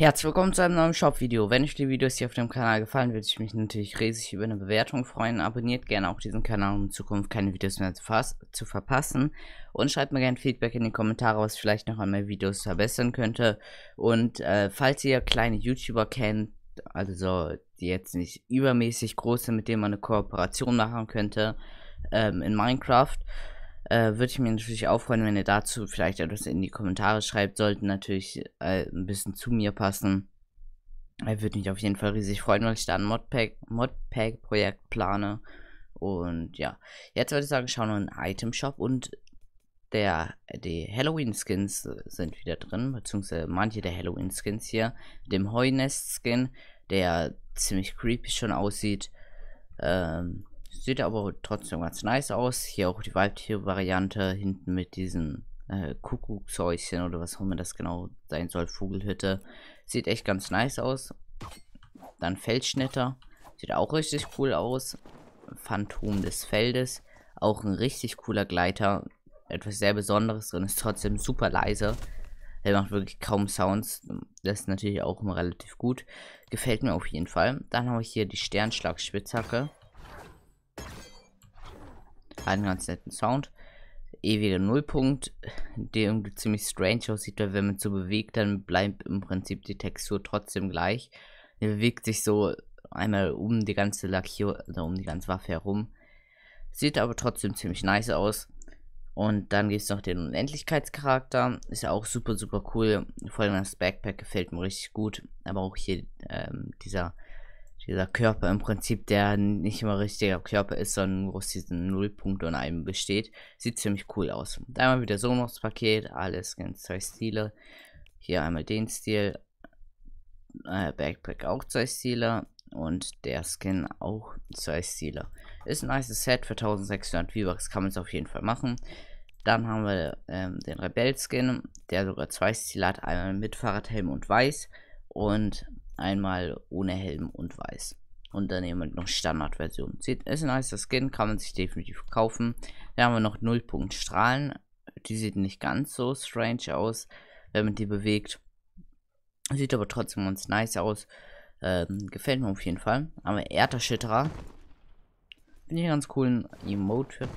Herzlich willkommen zu einem neuen Shop-Video. Wenn euch die Videos hier auf dem Kanal gefallen, würde ich mich natürlich riesig über eine Bewertung freuen. Abonniert gerne auch diesen Kanal, um in Zukunft keine Videos mehr zu, zu verpassen. Und schreibt mir gerne Feedback in die Kommentare, was vielleicht noch an mehr Videos verbessern könnte. Und äh, falls ihr kleine YouTuber kennt, also die jetzt nicht übermäßig groß sind, mit denen man eine Kooperation machen könnte ähm, in Minecraft, äh, würde ich mir natürlich auch freuen, wenn ihr dazu vielleicht etwas in die Kommentare schreibt. Sollten natürlich äh, ein bisschen zu mir passen. Äh, würde mich auf jeden Fall riesig freuen, weil ich da ein Modpack-Projekt Modpack plane. Und ja, jetzt würde ich sagen, schauen wir in den Item Shop und der, die Halloween-Skins sind wieder drin, beziehungsweise manche der Halloween-Skins hier. Dem Heunest-Skin, der ziemlich creepy schon aussieht. Ähm, Sieht aber trotzdem ganz nice aus. Hier auch die Weibtier-Variante hinten mit diesen äh, Kuckuckshäuschen oder was auch immer das genau sein soll. Vogelhütte. Sieht echt ganz nice aus. Dann Feldschnitter. Sieht auch richtig cool aus. Phantom des Feldes. Auch ein richtig cooler Gleiter. Etwas sehr Besonderes drin. Ist trotzdem super leise. Er macht wirklich kaum Sounds. Das ist natürlich auch immer relativ gut. Gefällt mir auf jeden Fall. Dann habe ich hier die Sternschlag-Spitzhacke einen ganz netten Sound. Ewiger Nullpunkt, der irgendwie ziemlich strange aussieht, weil wenn man so bewegt, dann bleibt im Prinzip die Textur trotzdem gleich. Der bewegt sich so einmal um die ganze Lackierung, also um die ganze Waffe herum. Sieht aber trotzdem ziemlich nice aus. Und dann gibt es noch den Unendlichkeitscharakter. Ist ja auch super, super cool. Vor allem das Backpack gefällt mir richtig gut. Aber auch hier ähm, dieser dieser Körper im Prinzip, der nicht immer richtiger Körper ist, sondern aus diesen Nullpunkt und einem besteht. Sieht ziemlich cool aus. Da Einmal wieder so noch das paket alles ganz zwei Stile. Hier einmal den Stil, äh, Backpack auch zwei Stile und der Skin auch zwei Stile. Ist ein nice Set für 1600 V-Bucks, kann man es auf jeden Fall machen. Dann haben wir ähm, den Rebell-Skin, der sogar zwei Stile hat, einmal mit Fahrradhelm und weiß. Und Einmal ohne Helm und weiß. Und dann eben noch Standardversion. Sieht, ist ein nicer Skin, kann man sich definitiv kaufen. Dann haben wir noch Nullpunkt Strahlen. Die sieht nicht ganz so strange aus, wenn man die bewegt. Sieht aber trotzdem ganz nice aus. Ähm, gefällt mir auf jeden Fall. Aber Erderschütterer. Finde ich einen ganz coolen Emote für.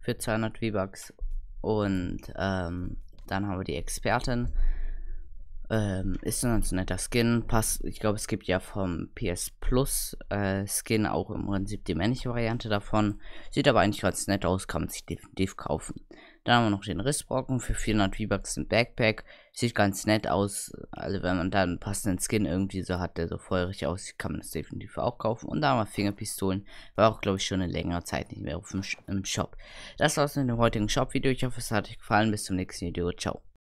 Für 200 V-Bucks. Und ähm, dann haben wir die Expertin. Ähm, ist ein ganz netter Skin. Passt, ich glaube, es gibt ja vom PS Plus äh, Skin auch im Prinzip die männliche Variante davon. Sieht aber eigentlich ganz nett aus, kann man sich definitiv kaufen. Dann haben wir noch den Rissbrocken für 400 V-Bucks im Backpack. Sieht ganz nett aus. Also, wenn man da einen passenden Skin irgendwie so hat, der so feurig aussieht, kann man das definitiv auch kaufen. Und da haben wir Fingerpistolen. War auch, glaube ich, schon eine längere Zeit nicht mehr auf dem, im Shop. Das war's mit dem heutigen Shop-Video. Ich hoffe, es hat euch gefallen. Bis zum nächsten Video. Ciao.